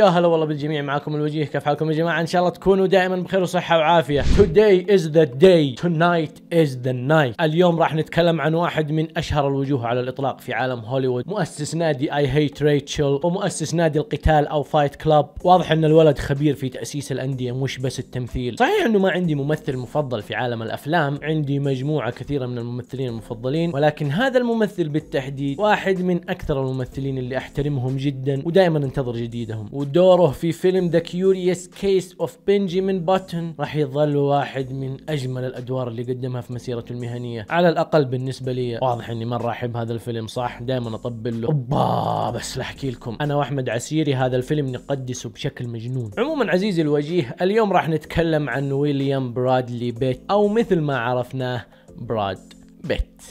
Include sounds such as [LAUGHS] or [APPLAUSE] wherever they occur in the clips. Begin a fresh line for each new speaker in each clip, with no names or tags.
يا هلا والله بالجميع معاكم الوجيه كيف حالكم يا جماعه ان شاء الله تكونوا دائما بخير وصحه وعافيه today is the day tonight is the night اليوم راح نتكلم عن واحد من اشهر الوجوه على الاطلاق في عالم هوليوود مؤسس نادي اي هيت ريتشل ومؤسس نادي القتال او فايت كلاب واضح ان الولد خبير في تاسيس الانديه مش بس التمثيل صحيح انه ما عندي ممثل مفضل في عالم الافلام عندي مجموعه كثيره من الممثلين المفضلين ولكن هذا الممثل بالتحديد واحد من اكثر الممثلين اللي احترمهم جدا ودائما انتظر جديدهم دوره في فيلم ذا كيوريوس كيس اوف بنجامين باتن راح يظل واحد من اجمل الادوار اللي قدمها في مسيرته المهنيه على الاقل بالنسبه لي واضح اني مره احب هذا الفيلم صح دائما اطبل له اوبا بس احكي لكم انا واحمد عسيري هذا الفيلم نقدسه بشكل مجنون عموما عزيزي الوجيه اليوم راح نتكلم عن ويليام برادلي بيت او مثل ما عرفناه براد بيت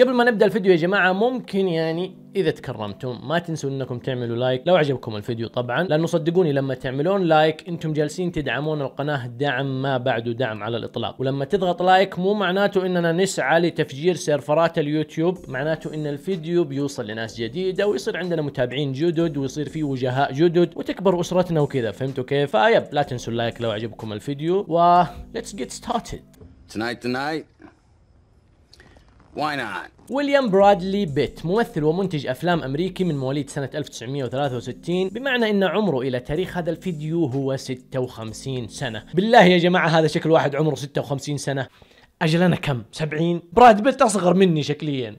قبل ما نبدا الفيديو يا جماعه ممكن يعني اذا تكرمتم ما تنسوا انكم تعملوا لايك لو عجبكم الفيديو طبعا لانه صدقوني لما تعملون لايك انتم جالسين تدعمون القناه دعم ما بعده دعم على الاطلاق ولما تضغط لايك مو معناته اننا نسعى لتفجير سيرفرات اليوتيوب معناته ان الفيديو بيوصل لناس جديده ويصير عندنا متابعين جدد ويصير في وجهاء جدد وتكبر اسرتنا وكذا فهمتوا كيف فيب لا تنسوا اللايك لو عجبكم الفيديو و let's get started tonight tonight Why not? ويليام برادلي بيت ممثل ومنتج افلام امريكي من مواليد سنه 1963 بمعنى ان عمره الى تاريخ هذا الفيديو هو 56 سنه بالله يا جماعه هذا شكل واحد عمره 56 سنه اجل انا كم 70 براد بيت اصغر مني شكليا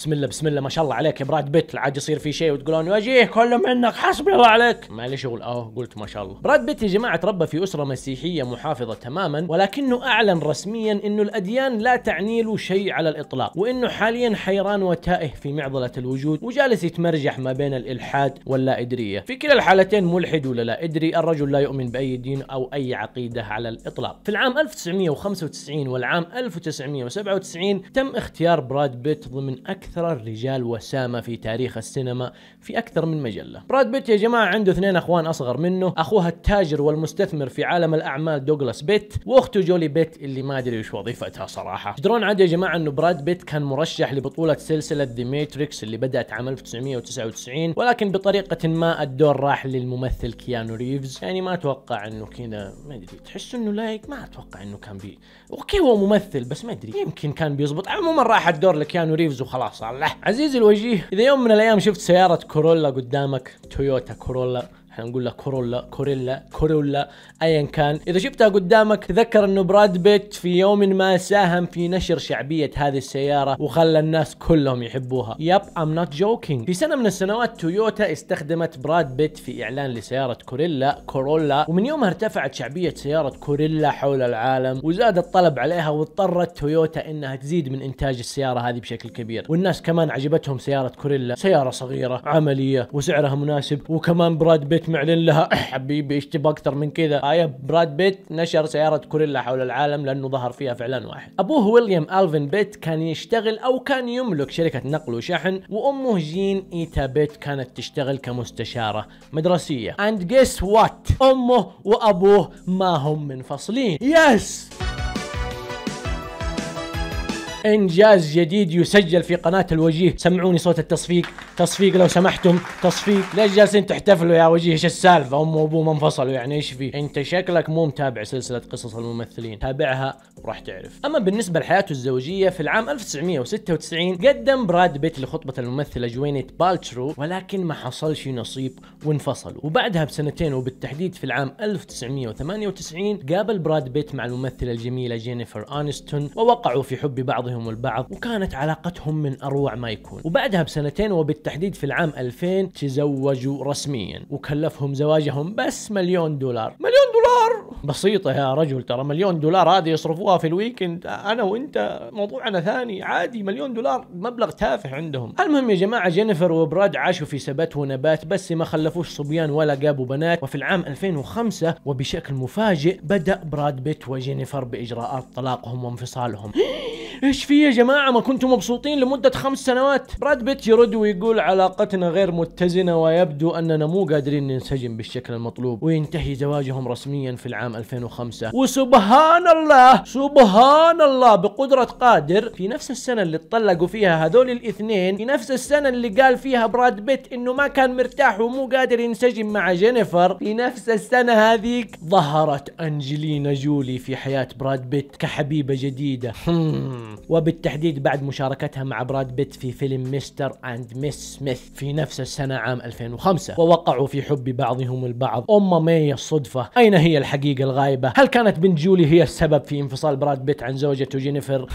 بسم الله بسم الله ما شاء الله عليك يا براد بيت العاد يصير في شيء وتقولون وجيه كله منك حسبي الله عليك ما لي شغل اه قلت ما شاء الله براد بيت يا جماعه تربى في اسره مسيحيه محافظه تماما ولكنه اعلن رسميا انه الاديان لا تعني له شيء على الاطلاق وانه حاليا حيران وتائه في معضله الوجود وجالس يتمرجح ما بين الالحاد واللا ادريه في كلا الحالتين ملحد ولا لا ادري الرجل لا يؤمن باي دين او اي عقيده على الاطلاق في العام 1995 والعام 1997 تم اختيار براد بيت ضمن اكثر أكثر الرجال وسامة في تاريخ السينما في أكثر من مجلة براد بيت يا جماعة عنده اثنين أخوان أصغر منه أخوها التاجر والمستثمر في عالم الأعمال دوغلاس بيت وأخته جولي بيت اللي ما أدري وش وظيفتها صراحة تدرون عاد يا جماعة أنه براد بيت كان مرشح لبطولة سلسلة ذا ماتريكس اللي بدأت عام 1999 ولكن بطريقة ما الدور راح للممثل كيانو ريفز يعني ما أتوقع أنه كذا ما أدري تحس أنه لايك ما أتوقع أنه كان بي أوكي هو ممثل بس ما أدري يمكن كان بيزبط عموما راح الدور لكيانو ريفز وخلاص صالح عزيزي الوجيه اذا يوم من الايام شفت سياره كورولا قدامك تويوتا كورولا احنا نقول له كورولا كوريلا كورولا ايا كان اذا شفتها قدامك تذكر انه براد بيت في يوم ما ساهم في نشر شعبيه هذه السياره وخلى الناس كلهم يحبوها يب ام نوت جوكينج في سنه من السنوات تويوتا استخدمت براد بيت في اعلان لسياره كوريلا كورولا ومن يومها ارتفعت شعبيه سياره كوريلا حول العالم وزاد الطلب عليها واضطرت تويوتا انها تزيد من انتاج السياره هذه بشكل كبير والناس كمان عجبتهم سياره كوريلا سياره صغيره عمليه وسعرها مناسب وكمان براد بيت بيت معلن لها [COUGHS] حبيبي ايش تبغى اكثر من كذا اي براد بيت نشر سيارة كوريلا حول العالم لانه ظهر فيها فعلان واحد ابوه ويليام الفين بيت كان يشتغل او كان يملك شركة نقل وشحن وامه جين ايتا بيت كانت تشتغل كمستشارة مدرسية اند جيس وات امه وابوه ما هم منفصلين يس yes! إنجاز جديد يسجل في قناة الوجيه سمعوني صوت التصفيق تصفيق لو سمحتم تصفيق ليش جالسين تحتفلوا يا وجيه ايش السالفة أم وأبوه ما انفصلوا يعني ايش في أنت شكلك مو متابع سلسلة قصص الممثلين تابعها وراح تعرف أما بالنسبة لحياته الزوجية في العام 1996 قدم براد بيت لخطبة الممثلة جوينيت بالترو ولكن ما حصلش نصيب وانفصلوا وبعدها بسنتين وبالتحديد في العام 1998 قابل براد بيت مع الممثلة الجميلة جينيفر أنستون ووقعوا في حب بعض بعضهم البعض وكانت علاقتهم من اروع ما يكون وبعدها بسنتين وبالتحديد في العام 2000 تزوجوا رسميا وكلفهم زواجهم بس مليون دولار مليون دولار بسيطة يا رجل ترى مليون دولار هذه يصرفوها في الويكند انا وانت موضوعنا ثاني عادي مليون دولار مبلغ تافه عندهم المهم يا جماعة جينيفر وبراد عاشوا في سبات ونبات بس ما خلفوش صبيان ولا جابوا بنات وفي العام 2005 وبشكل مفاجئ بدأ براد بيت وجينيفر بإجراءات طلاقهم وانفصالهم [GASPS] ايش في يا جماعه ما كنتم مبسوطين لمده خمس سنوات براد بيت يرد ويقول علاقتنا غير متزنه ويبدو اننا مو قادرين ننسجم بالشكل المطلوب وينتهي زواجهم رسميا في العام 2005 وسبحان الله سبحان الله بقدره قادر في نفس السنه اللي اتطلقوا فيها هذول الاثنين في نفس السنه اللي قال فيها براد بيت انه ما كان مرتاح ومو قادر ينسجم مع جينيفر في نفس السنه هذيك ظهرت انجلينا جولي في حياه براد بيت كحبيبه جديده وبالتحديد بعد مشاركتها مع براد بيت في فيلم مستر اند ميس سميث في نفس السنة عام 2005 ووقعوا في حب بعضهم البعض أما ما هي الصدفة أين هي الحقيقة الغايبة هل كانت بنت جولي هي السبب في انفصال براد بيت عن زوجته جينيفر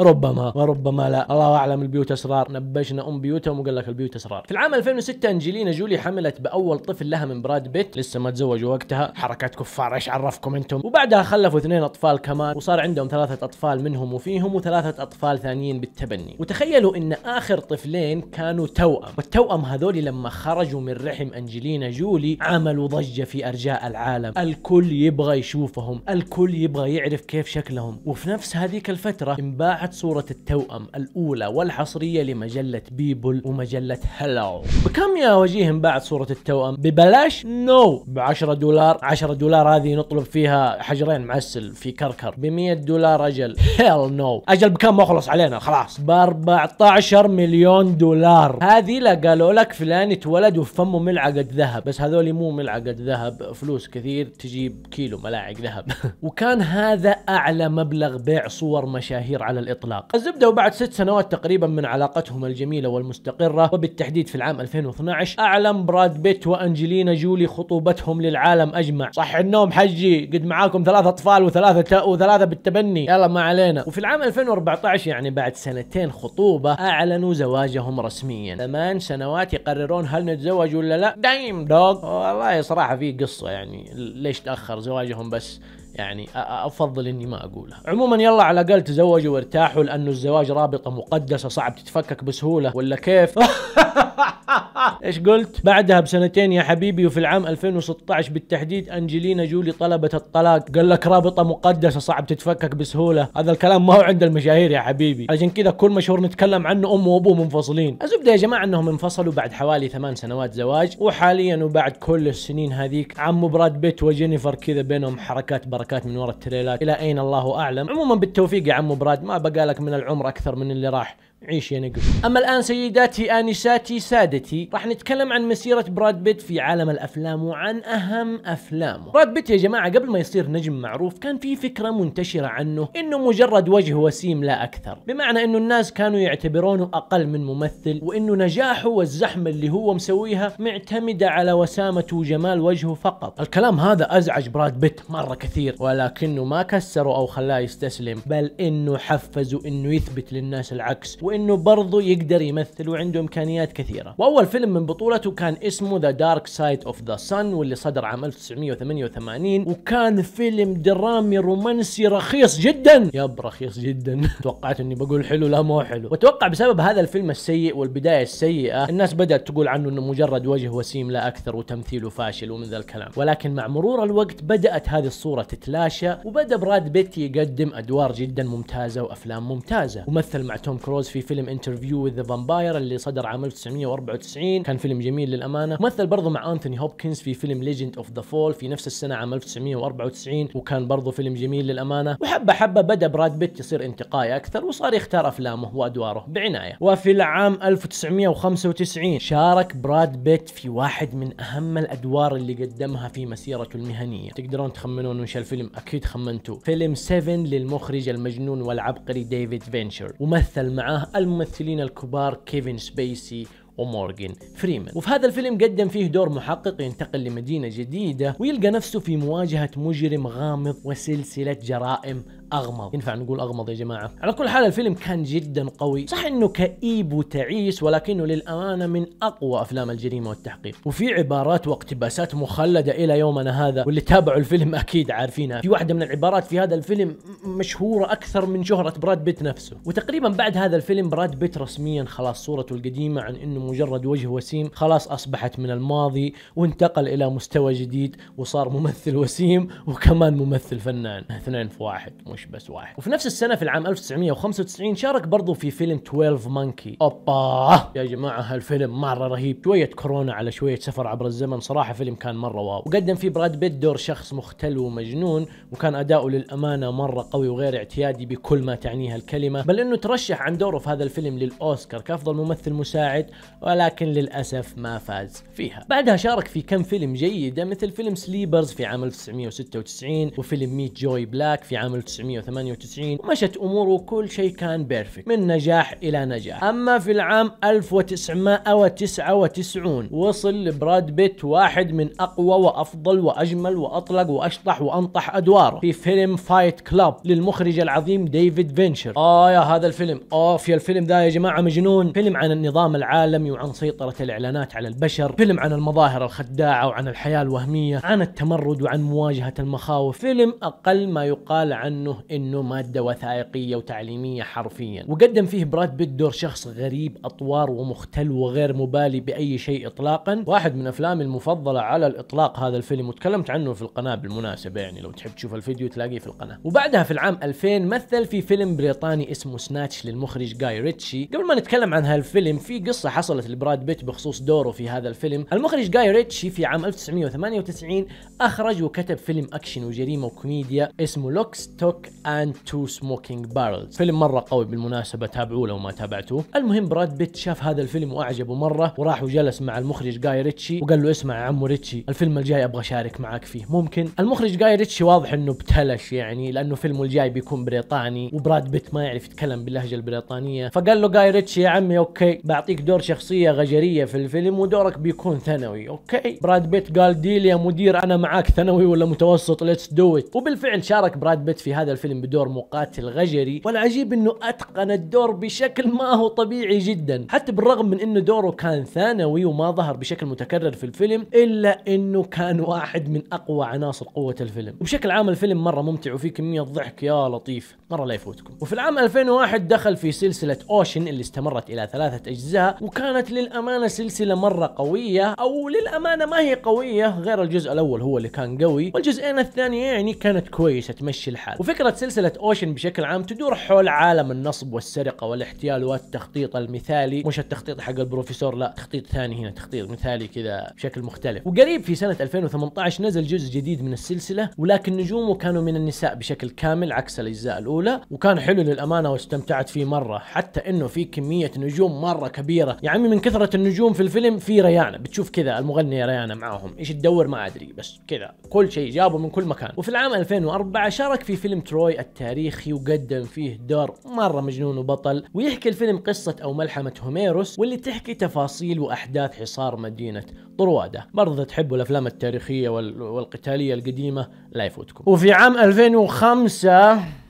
ربما وربما لا الله أعلم البيوت أسرار نبشنا أم بيوتهم وقال لك البيوت أسرار في العام 2006 أنجلينا جولي حملت بأول طفل لها من براد بيت لسه ما تزوجوا وقتها حركات كفار ايش عرفكم انتم وبعدها خلفوا اثنين اطفال كمان وصار عندهم ثلاثة اطفال منهم وفيهم وثلاثة ثلاثة أطفال ثانيين بالتبني وتخيلوا أن آخر طفلين كانوا توأم والتوأم هذول لما خرجوا من رحم أنجلينا جولي عملوا ضجة في أرجاء العالم الكل يبغى يشوفهم الكل يبغى يعرف كيف شكلهم وفي نفس هذيك الفترة انباعت صورة التوأم الأولى والحصرية لمجلة بيبل ومجلة هلاو بكم يا وجيه انباعت صورة التوأم ببلاش نو no. ب 10 دولار 10 دولار هذه نطلب فيها حجرين معسل في كركر ب 100 دولار أجل هيل نو no. أجل البكام ما خلص علينا خلاص ب 14 مليون دولار هذه لا قالوا لك فلان يتولد وفمه ملعقه ذهب بس هذول مو ملعقه ذهب فلوس كثير تجيب كيلو ملاعق ذهب [LAUGHS] وكان هذا اعلى مبلغ بيع صور مشاهير على الاطلاق الزبده وبعد ست سنوات تقريبا من علاقتهم الجميله والمستقره وبالتحديد في العام 2012 اعلن براد بيت وانجلينا جولي خطوبتهم للعالم اجمع صح النوم حجي قد معاكم ثلاثة اطفال وثلاثه وثلاثه بالتبني يلا ما علينا وفي العام 2014 2014 يعني بعد سنتين خطوبة أعلنوا زواجهم رسميا ثمان سنوات يقررون هل نتزوج ولا لا دايم دوغ والله صراحة في قصة يعني ليش تأخر زواجهم بس يعني افضل اني ما اقولها عموما يلا على الاقل تزوجوا وارتاحوا لانه الزواج رابطه مقدسه صعب تتفكك بسهوله ولا كيف [LAUGHS] ايش قلت بعدها بسنتين يا حبيبي وفي العام 2016 بالتحديد انجلينا جولي طلبت الطلاق قال لك رابطه مقدسه صعب تتفكك بسهوله هذا الكلام ما هو عند المشاهير يا حبيبي عشان كذا كل مشهور نتكلم عنه امه وابوه منفصلين الزبده يا جماعه انهم انفصلوا بعد حوالي ثمان سنوات زواج وحاليا وبعد كل السنين هذيك عمو براد بيت وجينيفر كذا بينهم حركات بركة الحركات من وراء التريلات الى اين الله اعلم عموما بالتوفيق يا عمو براد ما بقالك من العمر اكثر من اللي راح عيش يا قلت اما الان سيداتي انساتي سادتي راح نتكلم عن مسيره براد بيت في عالم الافلام وعن اهم افلامه براد بيت يا جماعه قبل ما يصير نجم معروف كان في فكره منتشره عنه انه مجرد وجه وسيم لا اكثر بمعنى انه الناس كانوا يعتبرونه اقل من ممثل وانه نجاحه والزحمه اللي هو مسويها معتمده على وسامته وجمال وجهه فقط الكلام هذا ازعج براد بيت مره كثير ولكنه ما كسره او خلاه يستسلم بل انه حفزه انه يثبت للناس العكس وانه برضه يقدر يمثل وعنده امكانيات كثيره واول فيلم من بطولته كان اسمه ذا دارك سايد اوف ذا سن واللي صدر عام 1988 وكان فيلم درامي رومانسي رخيص جدا ياب رخيص جدا [LAUGHS] توقعت اني بقول حلو لا مو حلو واتوقع بسبب هذا الفيلم السيء والبدايه السيئه الناس بدات تقول عنه انه مجرد وجه وسيم لا اكثر وتمثيله فاشل ومن ذا الكلام ولكن مع مرور الوقت بدات هذه الصوره تتلاشى وبدا براد بيت يقدم ادوار جدا ممتازه وافلام ممتازه ومثل مع توم كروز في في فيلم انترفيو وذ ذا فامباير اللي صدر عام 1994 كان فيلم جميل للامانه مثل برضه مع انثوني هوبكنز في فيلم ليجند اوف ذا فول في نفس السنه عام 1994 وكان برضه فيلم جميل للامانه وحبه حبه بدا براد بيت يصير انتقائي اكثر وصار يختار افلامه وادواره بعنايه وفي العام 1995 شارك براد بيت في واحد من اهم الادوار اللي قدمها في مسيرته المهنيه تقدرون تخمنون وش الفيلم اكيد خمنتوه فيلم 7 للمخرج المجنون والعبقري ديفيد فينشر ومثل معاه الممثلين الكبار كيفن سبيسي ومورغان فريمان وفي هذا الفيلم قدم فيه دور محقق ينتقل لمدينة جديدة ويلقى نفسه في مواجهة مجرم غامض وسلسلة جرائم اغمض ينفع نقول اغمض يا جماعه على كل حال الفيلم كان جدا قوي صح انه كئيب وتعيس ولكنه للامانه من اقوى افلام الجريمه والتحقيق وفي عبارات واقتباسات مخلده الى يومنا هذا واللي تابعوا الفيلم اكيد عارفينها في واحده من العبارات في هذا الفيلم مشهوره اكثر من شهره براد بيت نفسه وتقريبا بعد هذا الفيلم براد بيت رسميا خلاص صورته القديمه عن انه مجرد وجه وسيم خلاص اصبحت من الماضي وانتقل الى مستوى جديد وصار ممثل وسيم وكمان ممثل فنان اثنين في واحد مش بس واحد وفي نفس السنه في العام 1995 شارك برضو في فيلم 12 مانكي اوبا يا جماعه هالفيلم مره رهيب شويه كورونا على شويه سفر عبر الزمن صراحه فيلم كان مره واو وقدم فيه براد بيت دور شخص مختل ومجنون وكان اداؤه للامانه مره قوي وغير اعتيادي بكل ما تعنيها الكلمه بل انه ترشح عن دوره في هذا الفيلم للاوسكار كافضل ممثل مساعد ولكن للاسف ما فاز فيها بعدها شارك في كم فيلم جيده مثل فيلم سليبرز في عام 1996 وفيلم ميت جوي بلاك في عام 1998 ومشت اموره وكل شيء كان بيرفكت من نجاح الى نجاح اما في العام 1999 وصل لبراد بيت واحد من اقوى وافضل واجمل واطلق واشطح وانطح ادواره في فيلم فايت كلاب للمخرج العظيم ديفيد فينشر اه يا هذا الفيلم اوف يا الفيلم ذا يا جماعه مجنون فيلم عن النظام العالمي وعن سيطره الاعلانات على البشر فيلم عن المظاهر الخداعه وعن الحياه الوهميه عن التمرد وعن مواجهه المخاوف فيلم اقل ما يقال عنه انه ماده وثائقيه وتعليميه حرفيا وقدم فيه براد بيت دور شخص غريب اطوار ومختل وغير مبالي باي شيء اطلاقا واحد من افلامي المفضله على الاطلاق هذا الفيلم وتكلمت عنه في القناه بالمناسبه يعني لو تحب تشوف الفيديو تلاقيه في القناه وبعدها في العام 2000 مثل في فيلم بريطاني اسمه سناتش للمخرج جاي ريتشي قبل ما نتكلم عن هالفيلم في قصه حصلت لبراد بيت بخصوص دوره في هذا الفيلم المخرج جاي ريتشي في عام 1998 اخرج وكتب فيلم اكشن وجريمه وكوميديا اسمه لوكس توك اند and Two Smoking Barrels فيلم مرة قوي بالمناسبة تابعوه لو ما تابعتوه المهم براد بيت شاف هذا الفيلم وأعجبه مرة وراح وجلس مع المخرج جاي ريتشي وقال له اسمع يا عمو ريتشي الفيلم الجاي أبغى أشارك معاك فيه ممكن المخرج جاي ريتشي واضح انه ابتلش يعني لانه فيلمه الجاي بيكون بريطاني وبراد بيت ما يعرف يتكلم باللهجه البريطانيه فقال له جاي ريتشي يا عمي اوكي بعطيك دور شخصيه غجريه في الفيلم ودورك بيكون ثانوي اوكي براد بيت قال ديل يا مدير انا معاك ثانوي ولا متوسط ليتس دو ات وبالفعل شارك براد بيت في هذا الفيلم بدور مقاتل غجري والعجيب انه اتقن الدور بشكل ما هو طبيعي جدا حتى بالرغم من انه دوره كان ثانوي وما ظهر بشكل متكرر في الفيلم الا انه كان واحد من اقوى عناصر قوه الفيلم وبشكل عام الفيلم مره ممتع وفيه كميه ضحك يا لطيف مرة لا يفوتكم وفي العام 2001 دخل في سلسلة أوشن اللي استمرت إلى ثلاثة أجزاء وكانت للأمانة سلسلة مرة قوية أو للأمانة ما هي قوية غير الجزء الأول هو اللي كان قوي والجزئين الثانية يعني كانت كويسة تمشي الحال وفكرة سلسلة أوشن بشكل عام تدور حول عالم النصب والسرقة والاحتيال والتخطيط المثالي مش التخطيط حق البروفيسور لا تخطيط ثاني هنا تخطيط مثالي كذا بشكل مختلف وقريب في سنة 2018 نزل جزء جديد من السلسلة ولكن نجومه كانوا من النساء بشكل كامل عكس الأجزاء الأولى الاولى وكان حلو للامانه واستمتعت فيه مره حتى انه في كميه نجوم مره كبيره يا عمي من كثره النجوم في الفيلم في ريانه بتشوف كذا المغنيه ريانه معاهم ايش تدور ما ادري بس كذا كل شيء جابه من كل مكان وفي العام 2004 شارك في فيلم تروي التاريخي وقدم فيه دور مره مجنون وبطل ويحكي الفيلم قصه او ملحمه هوميروس واللي تحكي تفاصيل واحداث حصار مدينه طرواده برضه تحبوا الافلام التاريخيه والقتاليه القديمه لا يفوتكم وفي عام 2005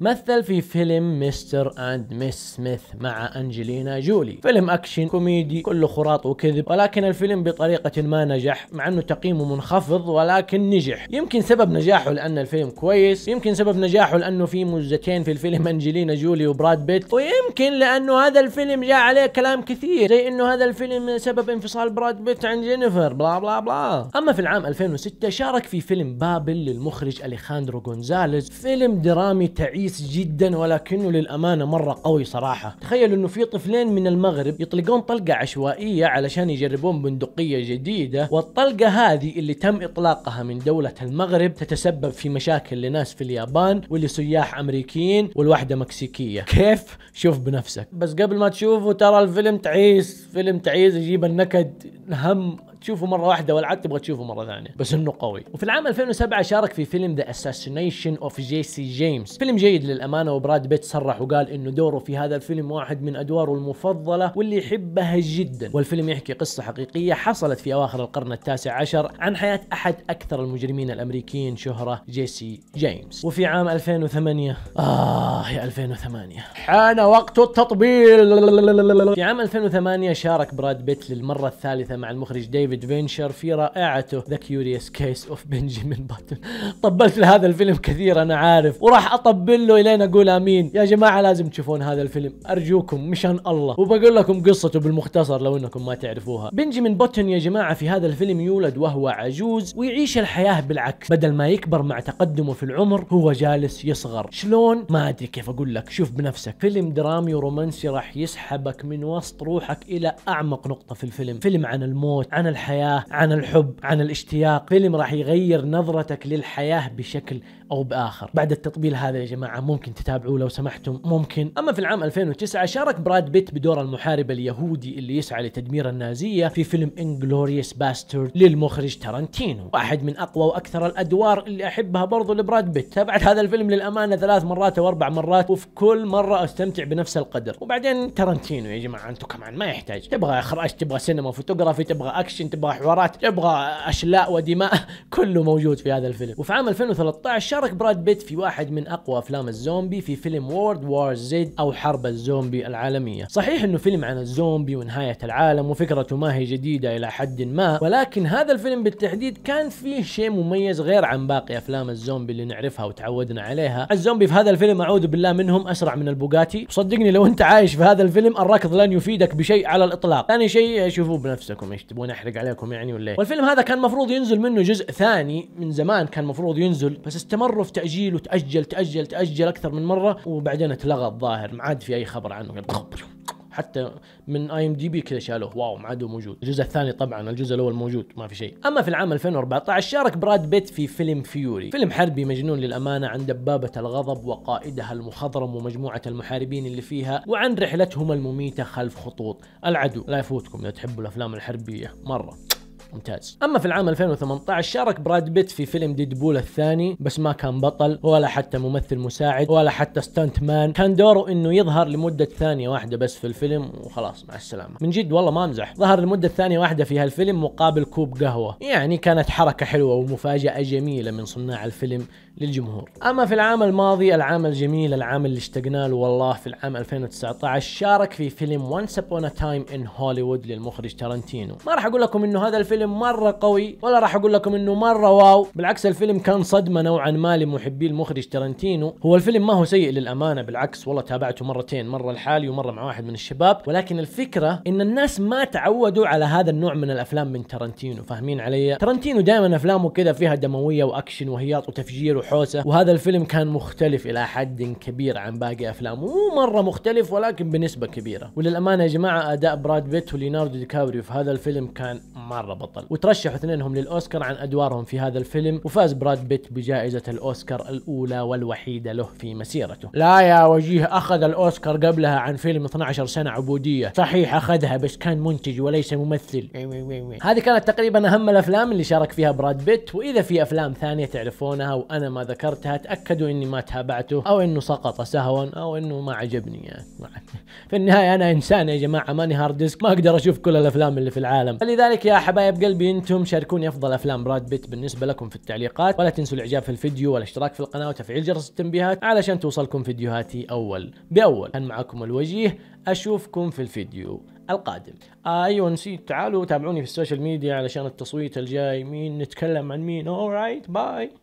مثل في فيلم مستر اند ميس سميث مع انجلينا جولي فيلم اكشن كوميدي كله خراط وكذب ولكن الفيلم بطريقة ما نجح مع انه تقييمه منخفض ولكن نجح يمكن سبب نجاحه لان الفيلم كويس يمكن سبب نجاحه لانه في مزتين في الفيلم [LAUGHS] انجلينا جولي وبراد بيت ويمكن لانه هذا الفيلم جاء عليه كلام كثير زي انه هذا الفيلم سبب انفصال براد بيت عن جينيفر بلا بلا بلا اما في العام 2006 شارك في فيلم بابل للمخرج اليخاندرو غونزاليز فيلم درامي تعيش كويس جدا ولكنه للامانه مره قوي صراحه تخيل انه في طفلين من المغرب يطلقون طلقه عشوائيه علشان يجربون بندقيه جديده والطلقه هذه اللي تم اطلاقها من دوله المغرب تتسبب في مشاكل لناس في اليابان ولسياح امريكيين والواحده مكسيكيه كيف شوف بنفسك بس قبل ما تشوفوا ترى الفيلم تعيس فيلم تعيس يجيب النكد هم تشوفه مره واحده ولا عاد تبغى تشوفه مره ثانيه بس انه قوي وفي العام 2007 شارك في فيلم ذا اساسينيشن اوف جي سي جيمس فيلم جيد للامانه وبراد بيت صرح وقال انه دوره في هذا الفيلم واحد من ادواره المفضله واللي يحبها جدا والفيلم يحكي قصه حقيقيه حصلت في اواخر القرن التاسع عشر عن حياه احد اكثر المجرمين الامريكيين شهره جيسي جيمس وفي عام 2008 اه يا 2008 حان وقت التطبيل في عام 2008 شارك براد بيت للمره الثالثه مع المخرج ديفيد ادفنشر في رائعته ذا كيوريوس كيس اوف بنجامين باتون طبلت لهذا الفيلم كثير انا عارف وراح اطبل له الين اقول امين يا جماعه لازم تشوفون هذا الفيلم ارجوكم مشان الله وبقول لكم قصته بالمختصر لو انكم ما تعرفوها بنجامين باتون يا جماعه في هذا الفيلم يولد وهو عجوز ويعيش الحياه بالعكس بدل ما يكبر مع تقدمه في العمر هو جالس يصغر شلون ما ادري كيف اقول لك شوف بنفسك فيلم درامي ورومانسي راح يسحبك من وسط روحك الى اعمق نقطه في الفيلم فيلم عن الموت عن الح الحياه عن الحب عن الاشتياق فيلم راح يغير نظرتك للحياه بشكل او باخر بعد التطبيل هذا يا جماعه ممكن تتابعوه لو سمحتم ممكن اما في العام 2009 شارك براد بيت بدور المحارب اليهودي اللي يسعى لتدمير النازيه في فيلم انجلوريوس باسترد للمخرج تارانتينو واحد من اقوى واكثر الادوار اللي احبها برضو لبراد بيت تابعت هذا الفيلم للامانه ثلاث مرات او اربع مرات وفي كل مره استمتع بنفس القدر وبعدين تارانتينو يا جماعه انتم كمان ما يحتاج تبغى اخراج تبغى سينما فوتوغرافي تبغى اكشن تبغى حوارات تبغى اشلاء ودماء [LAUGHS] كله موجود في هذا الفيلم وفي عام 2013 شارك براد بيت في واحد من اقوى افلام الزومبي في فيلم وورد وار زد او حرب الزومبي العالميه صحيح انه فيلم عن الزومبي ونهايه العالم وفكرته ما هي جديده الى حد ما ولكن هذا الفيلم بالتحديد كان فيه شيء مميز غير عن باقي افلام الزومبي اللي نعرفها وتعودنا عليها الزومبي في هذا الفيلم اعوذ بالله منهم اسرع من البوغاتي صدقني لو انت عايش في هذا الفيلم الركض لن يفيدك بشيء على الاطلاق ثاني شيء شوفوه بنفسكم ايش تبون احرق احرق عليكم يعني ولا ايه والفيلم هذا كان مفروض ينزل منه جزء ثاني من زمان كان مفروض ينزل بس استمروا في تاجيله تاجل تاجل تاجل اكثر من مره وبعدين اتلغى الظاهر ما عاد في اي خبر عنه حتى من اي ام دي بي كذا شالوه واو ما عاد موجود الجزء الثاني طبعا الجزء الاول موجود ما في شيء اما في العام 2014 شارك براد بيت في فيلم فيوري فيلم حربي مجنون للامانه عن دبابه الغضب وقائدها المخضرم ومجموعه المحاربين اللي فيها وعن رحلتهم المميته خلف خطوط العدو لا يفوتكم اذا تحبوا الافلام الحربيه مره ممتاز اما في العام 2018 شارك براد بيت في فيلم ديدبول الثاني بس ما كان بطل ولا حتى ممثل مساعد ولا حتى ستانت مان كان دوره انه يظهر لمده ثانيه واحده بس في الفيلم وخلاص مع السلامه من جد والله ما امزح ظهر لمده ثانيه واحده في هالفيلم مقابل كوب قهوه يعني كانت حركه حلوه ومفاجاه جميله من صناع الفيلم للجمهور أما في العام الماضي العام الجميل العام اللي اشتقنا له والله في العام 2019 شارك في فيلم Once Upon a Time in Hollywood للمخرج تارنتينو ما راح أقول لكم إنه هذا الفيلم مرة قوي ولا راح أقول لكم إنه مرة واو بالعكس الفيلم كان صدمة نوعا ما لمحبي المخرج تارنتينو هو الفيلم ما هو سيء للأمانة بالعكس والله تابعته مرتين مرة لحالي ومرة مع واحد من الشباب ولكن الفكرة إن الناس ما تعودوا على هذا النوع من الأفلام من تارنتينو فاهمين علي تارنتينو دائما أفلامه كذا فيها دموية وأكشن وهياط وتفجير وحوسه وهذا الفيلم كان مختلف الى حد كبير عن باقي افلامه مو مره مختلف ولكن بنسبه كبيره وللامانه يا جماعه اداء براد بيت وليوناردو دي كابريو في هذا الفيلم كان مره بطل وترشحوا اثنينهم للاوسكار عن ادوارهم في هذا الفيلم وفاز براد بيت بجائزه الاوسكار الاولى والوحيده له في مسيرته لا يا وجيه اخذ الاوسكار قبلها عن فيلم 12 سنه عبوديه صحيح اخذها بس كان منتج وليس ممثل هذه كانت تقريبا اهم الافلام اللي شارك فيها براد بيت واذا في افلام ثانيه تعرفونها وانا ما ذكرتها تاكدوا اني ما تابعته او انه سقط سهوا او انه ما عجبني يعني [LAUGHS] في النهايه انا انسان يا جماعه ماني هارد ديسك ما اقدر اشوف كل الافلام اللي في العالم فلذلك يا حبايب قلبي انتم شاركوني افضل افلام براد بيت بالنسبه لكم في التعليقات ولا تنسوا الاعجاب في الفيديو والاشتراك في القناه وتفعيل جرس التنبيهات علشان توصلكم فيديوهاتي اول باول كان معكم الوجيه اشوفكم في الفيديو القادم آه ايوه نسيت تعالوا تابعوني في السوشيال ميديا علشان التصويت الجاي مين نتكلم عن مين اورايت باي